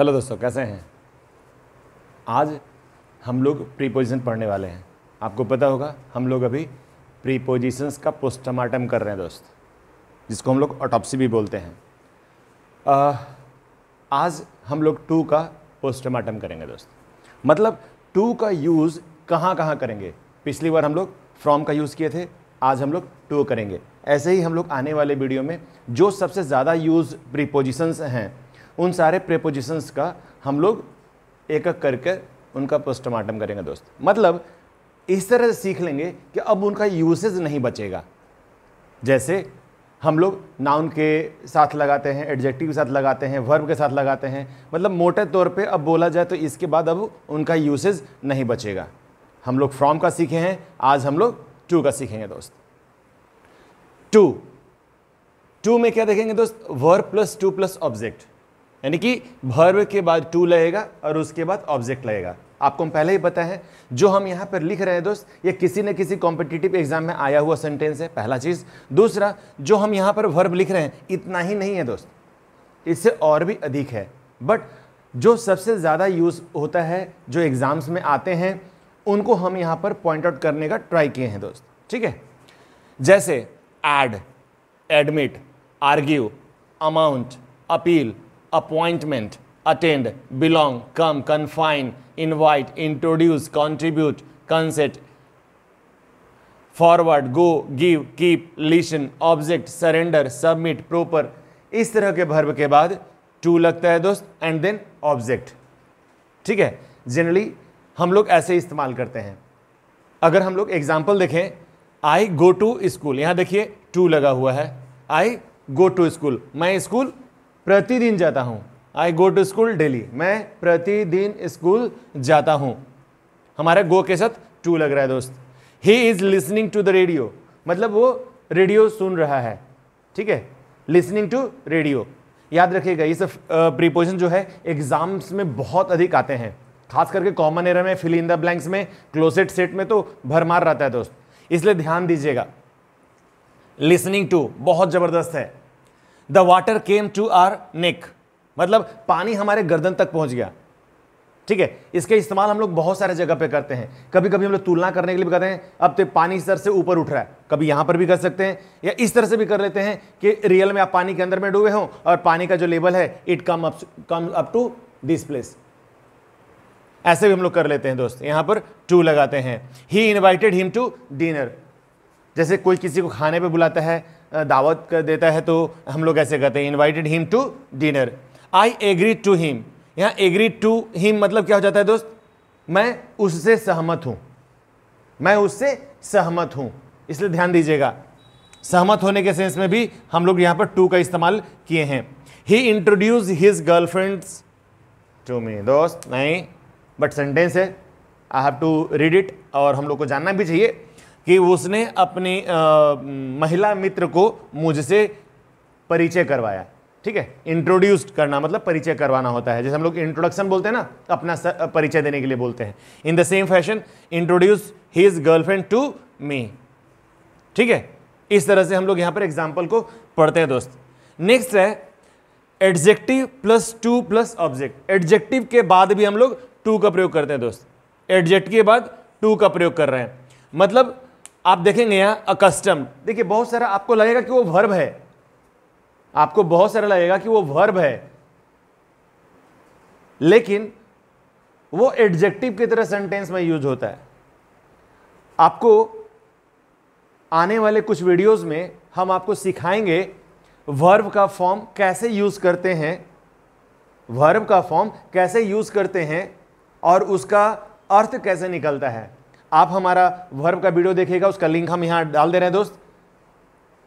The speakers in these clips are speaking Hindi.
हेलो दोस्तों कैसे हैं आज हम लोग प्रीपोजिशन पढ़ने वाले हैं आपको पता होगा हम लोग अभी प्रीपोजिशंस का पोस्टमार्टम कर रहे हैं दोस्त जिसको हम लोग ऑटोप्सी भी बोलते हैं आ, आज हम लोग टू का पोस्टमार्टम करेंगे दोस्त मतलब टू का यूज़ कहाँ कहाँ करेंगे पिछली बार हम लोग फ्रॉम का यूज़ किए थे आज हम लोग टू करेंगे ऐसे ही हम लोग आने वाले वीडियो में जो सबसे ज़्यादा यूज़ प्रीपोजिशंस हैं उन सारे प्रेपोजिशंस का हम लोग एक एक करके उनका पोस्टमार्टम करेंगे दोस्त मतलब इस तरह से सीख लेंगे कि अब उनका यूसेज नहीं बचेगा जैसे हम लोग नाउन के साथ लगाते हैं एडजेक्टिव के साथ लगाते हैं वर्ब के साथ लगाते हैं मतलब मोटे तौर पे अब बोला जाए तो इसके बाद अब उनका यूसेज नहीं बचेगा हम लोग फ्रॉम का सीखे हैं आज हम लोग टू का सीखेंगे दोस्त टू टू में क्या देखेंगे दोस्त verb plus to plus object यानी कि भर्व के बाद टू लगेगा और उसके बाद ऑब्जेक्ट लगेगा आपको हम पहले ही पता है जो हम यहाँ पर लिख रहे हैं दोस्त ये किसी न किसी कॉम्पिटिटिव एग्जाम में आया हुआ सेंटेंस है पहला चीज़ दूसरा जो हम यहाँ पर वर्ब लिख रहे हैं इतना ही नहीं है दोस्त इससे और भी अधिक है बट जो सबसे ज़्यादा यूज़ होता है जो एग्ज़ाम्स में आते हैं उनको हम यहाँ पर पॉइंट आउट करने का ट्राई किए हैं दोस्त ठीक है जैसे add admit argue amount appeal appointment attend belong come confine invite introduce contribute consent forward go give keep listen object surrender submit proper इस तरह के भर्व के बाद टू लगता है दोस्त एंड देन ऑब्जेक्ट ठीक है जनरली हम लोग ऐसे इस्तेमाल करते हैं अगर हम लोग एग्जाम्पल देखें आई गो टू स्कूल यहां देखिए टू लगा हुआ है आई गो टू स्कूल मैं स्कूल प्रतिदिन जाता हूँ I go to school daily मैं प्रतिदिन स्कूल जाता हूँ हमारा गो के साथ टू लग रहा है दोस्त he is listening to the radio मतलब वो रेडियो सुन रहा है ठीक है लिसनिंग टू रेडियो याद रखिएगा ये सब प्रीपोजिशन जो है एग्जाम्स में बहुत अधिक आते हैं खास करके कॉमन एरा में फिल इन द ब्लैंक्स में क्लोसेट सेट में तो भरमार रहता है दोस्त इसलिए ध्यान दीजिएगा लिसनिंग टू बहुत ज़बरदस्त है the water came to our neck मतलब पानी हमारे गर्दन तक पहुंच गया ठीक है इसके इस्तेमाल हम लोग बहुत सारे जगह पे करते हैं कभी कभी हम लोग तुलना करने के लिए भी करते हैं अब तो पानी सर से ऊपर उठ रहा है कभी यहां पर भी कर सकते हैं या इस तरह से भी कर लेते हैं कि रियल में आप पानी के अंदर में डूबे हों और पानी का जो लेवल है it come up come up to this place ऐसे भी हम लोग कर लेते हैं दोस्त यहां पर टू लगाते हैं he invited him to dinner जैसे कोई किसी को खाने पर बुलाता है दावत कर देता है तो हम लोग ऐसे कहते हैं invited him to dinner I agree to him यहाँ एग्री टू हिम मतलब क्या हो जाता है दोस्त मैं उससे सहमत हूँ मैं उससे सहमत हूँ इसलिए ध्यान दीजिएगा सहमत होने के सेंस में भी हम लोग यहाँ पर टू का इस्तेमाल किए हैं he introduce his girlfriends to me दोस्त नहीं बट सेंटेंस है I have to read it और हम लोग को जानना भी चाहिए कि उसने अपनी महिला मित्र को मुझसे परिचय करवाया ठीक है इंट्रोड्यूस्ड करना मतलब परिचय करवाना होता है जैसे हम लोग इंट्रोडक्शन बोलते हैं ना अपना परिचय देने के लिए बोलते हैं in the same fashion introduce his girlfriend to me ठीक है इस तरह से हम लोग यहां पर एग्जाम्पल को पढ़ते हैं दोस्त नेक्स्ट है adjective plus to plus object adjective के बाद भी हम लोग टू का प्रयोग करते हैं दोस्त एडजेक्ट के बाद टू का प्रयोग कर रहे हैं मतलब आप देखेंगे यहां अकस्टम्ड देखिए बहुत सारा आपको लगेगा कि वो वर्ब है आपको बहुत सारा लगेगा कि वो वर्ब है लेकिन वो एडजेक्टिव की तरह सेंटेंस में यूज होता है आपको आने वाले कुछ वीडियोस में हम आपको सिखाएंगे वर्ब का फॉर्म कैसे यूज करते हैं वर्ब का फॉर्म कैसे यूज करते हैं और उसका अर्थ कैसे निकलता है आप हमारा वर्ब का वीडियो देखेगा उसका लिंक हम यहाँ डाल दे रहे हैं दोस्त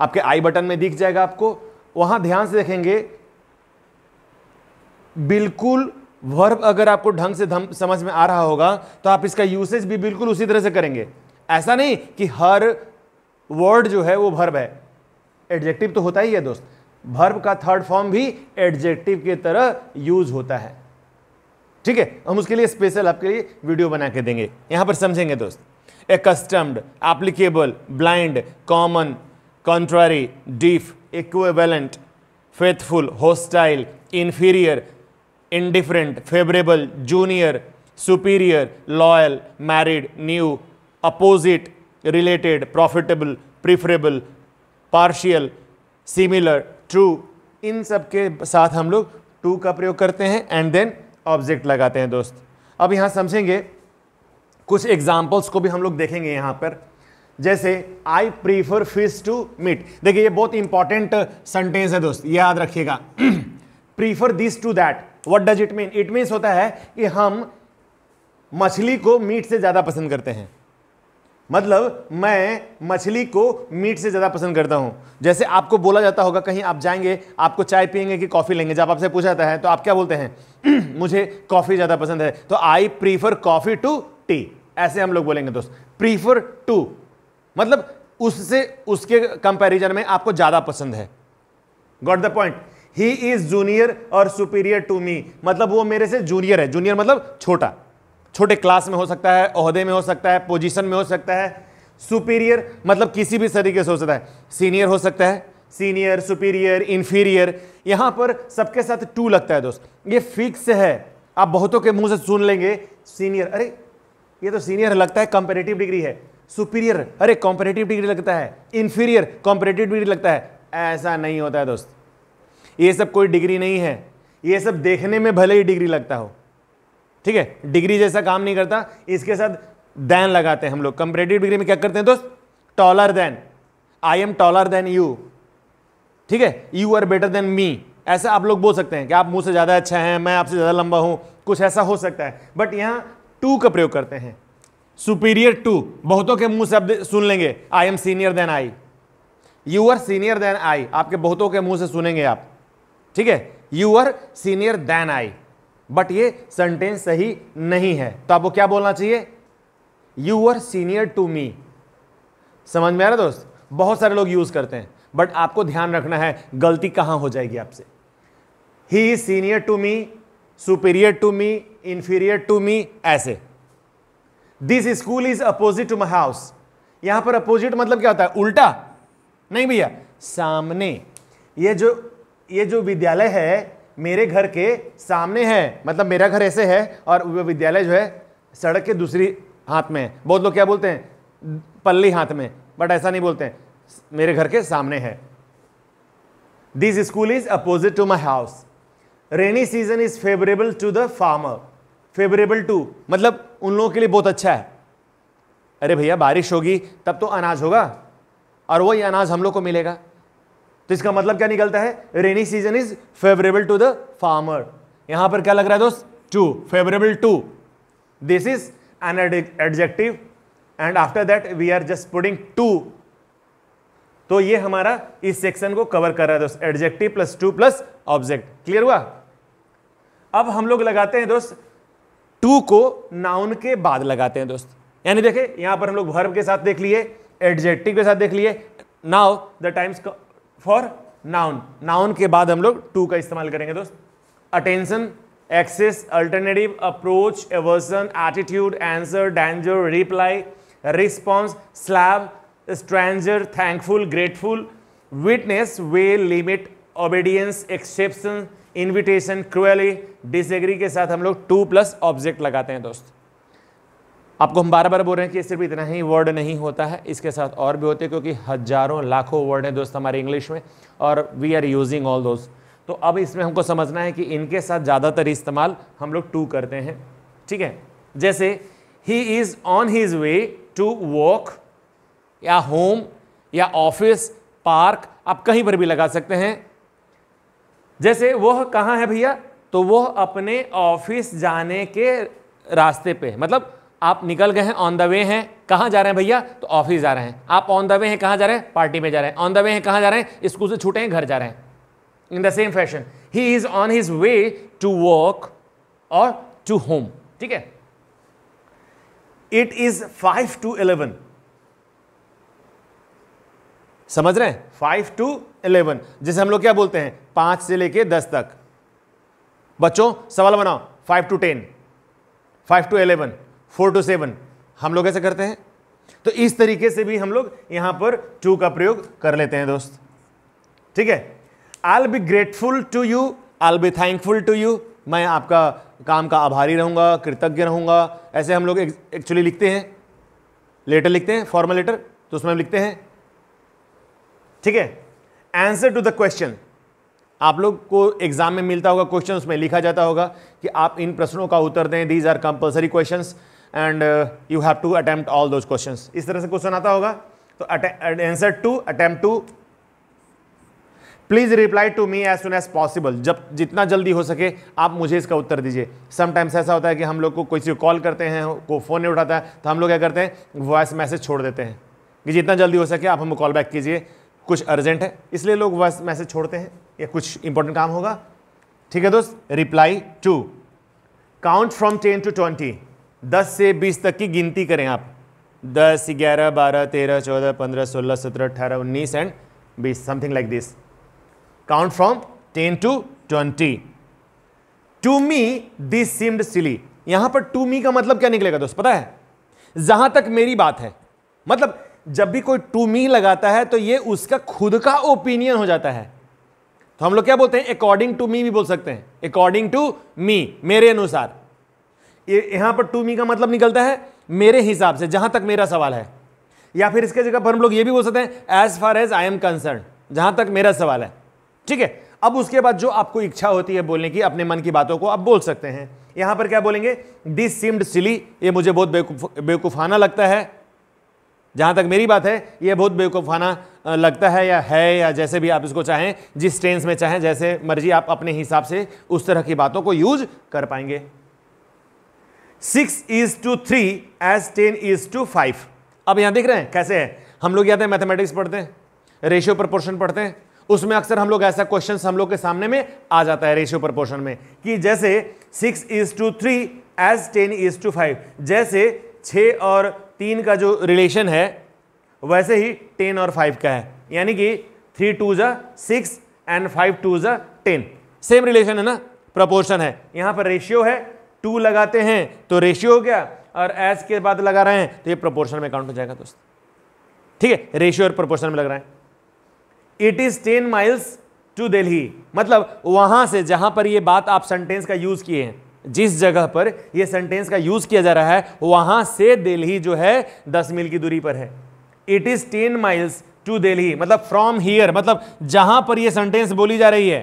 आपके आई बटन में दिख जाएगा आपको वहाँ ध्यान से देखेंगे बिल्कुल वर्ब अगर आपको ढंग से धम, समझ में आ रहा होगा तो आप इसका यूसेज भी बिल्कुल उसी तरह से करेंगे ऐसा नहीं कि हर वर्ड जो है वो वर्ब है एडजेक्टिव तो होता ही है दोस्त वर्ब का थर्ड फॉर्म भी एडजेक्टिव की तरह यूज होता है ठीक है हम उसके लिए स्पेशल आपके लिए वीडियो बना के देंगे यहाँ पर समझेंगे दोस्त accustomed applicable blind common contrary deaf equivalent faithful hostile inferior indifferent favourable junior superior loyal married new opposite related profitable preferable partial similar true इन सब के साथ हम लोग टू का प्रयोग करते हैं एंड देन ऑब्जेक्ट लगाते हैं दोस्त अब यहाँ समझेंगे कुछ एग्जाम्पल्स को भी हम लोग देखेंगे यहाँ पर जैसे I prefer fish to meat देखिए ये बहुत इंपॉर्टेंट सेंटेंस है दोस्त याद रखिएगा prefer this to that what does it mean it means होता है कि हम मछली को मीट से ज़्यादा पसंद करते हैं मतलब मैं मछली को मीट से ज़्यादा पसंद करता हूँ जैसे आपको बोला जाता होगा कहीं आप जाएंगे आपको चाय पियेंगे कि कॉफ़ी लेंगे जब आपसे पूछा जाता है तो आप क्या बोलते हैं मुझे कॉफ़ी ज़्यादा पसंद है तो I prefer coffee to tea ऐसे हम लोग बोलेंगे दोस्त प्रीफर टू मतलब उससे उसके कंपैरिजन में आपको ज़्यादा पसंद है got the point he is junior और सुपीरियर टू मी मतलब वो मेरे से जूनियर है जूनियर मतलब छोटा छोटे क्लास में हो सकता है अहदे में हो सकता है पोजीशन में हो सकता है सुपीरियर मतलब किसी भी तरीके से हो सकता है सीनियर हो सकता है सीनियर सुपीरियर इन्फीरियर यहाँ पर सबके साथ टू लगता है दोस्त ये फिक्स है आप बहुतों के मुंह से सुन लेंगे सीनियर अरे ये तो सीनियर लगता है कंपेरेटिव डिग्री है सुपीरियर अरे कॉम्पेटेटिव डिग्री लगता है इन्फीरियर कॉम्पेटेटिव डिग्री लगता है ऐसा नहीं होता है दोस्त ये सब कोई डिग्री नहीं है ये सब देखने में भले ही डिग्री लगता हो ठीक है डिग्री जैसा काम नहीं करता इसके साथ दैन लगाते हैं हम लोग कंपेटिव डिग्री में क्या करते हैं दोस्त taller than I am taller than you ठीक है you are better than me ऐसा आप लोग बोल सकते हैं कि आप मुझसे ज़्यादा अच्छा हैं मैं आपसे ज़्यादा लंबा हूं कुछ ऐसा हो सकता है बट यहां टू का प्रयोग करते हैं सुपीरियर टू बहुतों के मुंह से आप सुन लेंगे I am senior than I you are senior than I आपके बहुतों के मुंह से सुनेंगे आप ठीक है you are senior than I but ये सेंटेंस सही नहीं है तो आपको क्या बोलना चाहिए you are senior to me समझ में आ रहा है दोस्त बहुत सारे लोग यूज़ करते हैं बट आपको ध्यान रखना है गलती कहां हो जाएगी आपसे he is senior to me superior to me inferior to me ऐसे this school is opposite to my house यहां पर अपोजिट मतलब क्या होता है उल्टा नहीं भैया सामने ये जो ये जो विद्यालय है मेरे घर के सामने है मतलब मेरा घर ऐसे है और विद्यालय जो है सड़क के दूसरी हाथ में है बहुत लोग क्या बोलते हैं पल्ली हाथ में बट ऐसा नहीं बोलते हैं मेरे घर के सामने है this school is opposite to my house rainy season is favourable to the farmer favourable to मतलब उन लोगों के लिए बहुत अच्छा है अरे भैया बारिश होगी तब तो अनाज होगा और वही अनाज हम लोग को मिलेगा तो इसका मतलब क्या निकलता है rainy season is favourable to the farmer यहां पर क्या लग रहा है दोस्त to favourable to this is an adjective and after that we are just putting to तो ये हमारा इस सेक्शन को कवर कर रहा है दोस्त adjective plus to plus object clear हुआ अब हम लोग लगाते हैं दोस्त टू को नाउन के बाद लगाते हैं दोस्त यानी देखे यहां पर हम लोग भर्व के साथ देख लिए एडजेक्टिव के साथ देख लिए now the times for noun noun के बाद हम लोग टू का इस्तेमाल करेंगे दोस्त attention access alternative approach aversion attitude answer danger reply response slab stranger thankful grateful witness way limit obedience exception invitation cruelly disagree के साथ हम लोग टू प्लस ऑब्जेक्ट लगाते हैं दोस्त आपको हम बार बार बोल रहे हैं कि सिर्फ इतना ही वर्ड नहीं होता है इसके साथ और भी होते हैं क्योंकि हजारों लाखों वर्ड हैं दोस्त हमारे इंग्लिश में और वी आर यूजिंग ऑल दोस्त तो अब इसमें हमको समझना है कि इनके साथ ज़्यादातर इस्तेमाल हम लोग टू करते हैं ठीक है जैसे he is on his way to walk या होम या ऑफिस पार्क आप कहीं पर भी लगा सकते हैं जैसे वह कहाँ है भैया तो वह अपने ऑफिस जाने के रास्ते पे मतलब आप निकल गए हैं ऑन द वे हैं कहाँ जा रहे हैं भैया तो ऑफिस जा रहे हैं आप ऑन द वे हैं कहाँ जा रहे हैं पार्टी में जा रहे हैं ऑन द वे हैं कहाँ जा रहे हैं स्कूल से छूटे हैं घर जा रहे हैं in the same fashion he is on his way to work और टू होम ठीक है it is five to eleven समझ रहे हैं फाइव टू इलेवन जैसे हम लोग क्या बोलते हैं पांच से लेके दस तक बच्चों सवाल बनाओ five to ten five to eleven four to seven हम लोग ऐसे करते हैं तो इस तरीके से भी हम लोग यहां पर टू का प्रयोग कर लेते हैं दोस्त ठीक है I be grateful to you I be thankful to you मैं आपका काम का आभारी रहूंगा कृतज्ञ रहूंगा ऐसे हम लोग एक्चुअली लिखते हैं लेटर लिखते हैं फॉर्मल लेटर तो उसमें हम लिखते हैं ठीक है आंसर टू द क्वेश्चन आप लोग को एग्जाम में मिलता होगा क्वेश्चन उसमें लिखा जाता होगा कि आप इन प्रश्नों का उत्तर दें these are compulsory questions and you have to attempt all those question इस तरह से क्वेश्चन आता होगा तो answer to attempt to please reply to me as soon as possible जब जितना जल्दी हो सके आप मुझे इसका उत्तर दीजिए समटाइम्स ऐसा होता है कि हम लोग को कोई कॉल करते हैं को फ़ोन नहीं उठाता है तो हम लोग क्या करते हैं वॉइस मैसेज छोड़ देते हैं कि जितना जल्दी हो सके आप हमको कॉल बैक कीजिए कुछ अर्जेंट है इसलिए लोग वॉइस मैसेज छोड़ते हैं या कुछ इंपॉर्टेंट काम होगा ठीक है दोस्त reply to count from ten to twenty दस से बीस तक की गिनती करें आप दस ग्यारह बारह तेरह चौदह पंद्रह सोलह सत्रह अठारह उन्नीस एंड बीस something like this count from ten to twenty to me this seemed silly यहां पर टू मी का मतलब क्या निकलेगा दोस्त पता है जहां तक मेरी बात है मतलब जब भी कोई टू मी लगाता है तो ये उसका खुद का ओपिनियन हो जाता है तो हम लोग क्या बोलते हैं अकॉर्डिंग टू मी भी बोल सकते हैं अकॉर्डिंग टू मी मेरे अनुसार ये यहाँ पर टू मी का मतलब निकलता है मेरे हिसाब से जहाँ तक मेरा सवाल है या फिर इसके जगह पर हम लोग ये भी बोल सकते हैं as far as I am concerned जहाँ तक मेरा सवाल है ठीक है अब उसके बाद जो आपको इच्छा होती है बोलने की अपने मन की बातों को आप बोल सकते हैं यहाँ पर क्या बोलेंगे दिस सिम्ड सिली ये मुझे बहुत बेवकूफ बेवकूफ़ाना लगता है जहाँ तक मेरी बात है ये बहुत बेवकूफ़ाना लगता है या है या जैसे भी आप इसको चाहें जिस टेंस में चाहें जैसे मर्जी आप अपने हिसाब से उस तरह की बातों को यूज कर पाएंगे six is to three as ten is to five अब यहां देख रहे हैं कैसे है हम लोग याद है मैथमेटिक्स पढ़ते हैं रेशियो प्रपोर्शन पढ़ते हैं उसमें अक्सर हम लोग ऐसा क्वेश्चन हम लोग के सामने में आ जाता है रेशियो प्रपोर्शन में कि जैसे six is to three as ten is to five जैसे छ और तीन का जो रिलेशन है वैसे ही टेन और फाइव का है यानी कि three to the six and five to the ten same relation है ना प्रपोर्शन है यहां पर रेशियो है टू लगाते हैं तो रेशियो हो गया और एस के बाद लगा रहे हैं तो ये प्रोपोर्शन में काउंट हो जाएगा दोस्त ठीक है रेशियो और प्रोपोर्शन में लग रहा है it is ten miles to Delhi मतलब वहां से जहां पर ये बात आप सेंटेंस का यूज़ किए हैं जिस जगह पर यह सेंटेंस का यूज़ किया जा रहा है वहां से दिल्ली जो है दस मील की दूरी पर है it is ten miles to Delhi मतलब फ्रॉम हियर मतलब जहां पर यह सेंटेंस बोली जा रही है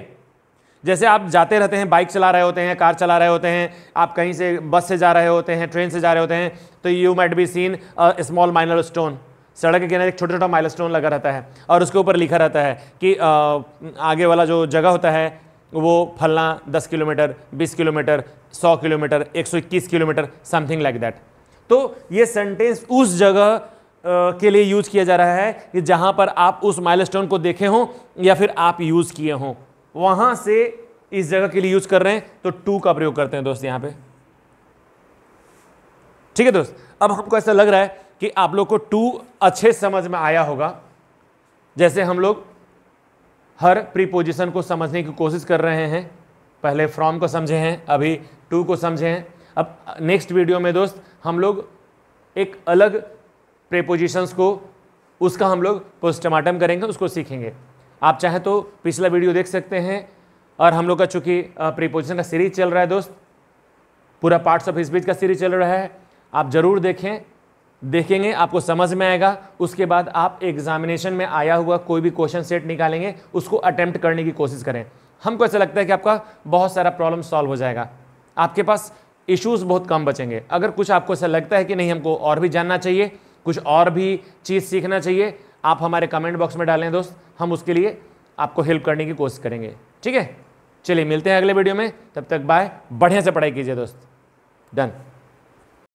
जैसे आप जाते रहते हैं बाइक चला रहे होते हैं कार चला रहे होते हैं आप कहीं से बस से जा रहे होते हैं ट्रेन से जा रहे होते हैं तो you might be seen small minor stone सड़क के किनारे एक छोटा छोटा माइल स्टोन लगा रहता है और उसके ऊपर लिखा रहता है कि आ, आगे वाला जो जगह होता है वो फलना दस किलोमीटर बीस किलोमीटर सौ किलोमीटर एक सौ इक्कीस किलोमीटर समथिंग लाइक दैट तो ये सेंटेंस उस जगह के लिए यूज किया जा रहा है कि जहाँ पर आप उस माइलस्टोन को देखे हों या फिर आप यूज़ किए हों वहां से इस जगह के लिए यूज कर रहे हैं तो टू का प्रयोग करते हैं दोस्त यहां पे ठीक है दोस्त अब हमको ऐसा लग रहा है कि आप लोग को टू अच्छे समझ में आया होगा जैसे हम लोग हर प्रीपोजिशन को समझने की कोशिश कर रहे हैं पहले फ्रॉम को समझे हैं अभी टू को समझे हैं अब नेक्स्ट वीडियो में दोस्त हम लोग एक अलग प्रीपोजिशंस को उसका हम लोग पोस्टमार्टम करेंगे उसको सीखेंगे आप चाहें तो पिछला वीडियो देख सकते हैं और हम लोग का चूँकि प्रीपोजिशन का सीरीज चल रहा है दोस्त पूरा पार्ट्स ऑफ स्पीच का सीरीज चल रहा है आप ज़रूर देखें देखेंगे आपको समझ में आएगा उसके बाद आप एग्जामिनेशन में आया हुआ कोई भी क्वेश्चन सेट निकालेंगे उसको अटैम्प्ट करने की कोशिश करें हमको ऐसा लगता है कि आपका बहुत सारा प्रॉब्लम सॉल्व हो जाएगा आपके पास इश्यूज बहुत कम बचेंगे अगर कुछ आपको ऐसा लगता है कि नहीं हमको और भी जानना चाहिए कुछ और भी चीज़ सीखना चाहिए आप हमारे कमेंट बॉक्स में डालें दोस्त हम उसके लिए आपको हेल्प करने की कोशिश करेंगे ठीक है चलिए मिलते हैं अगले वीडियो में तब तक बाय बढ़िया से पढ़ाई कीजिए दोस्त डन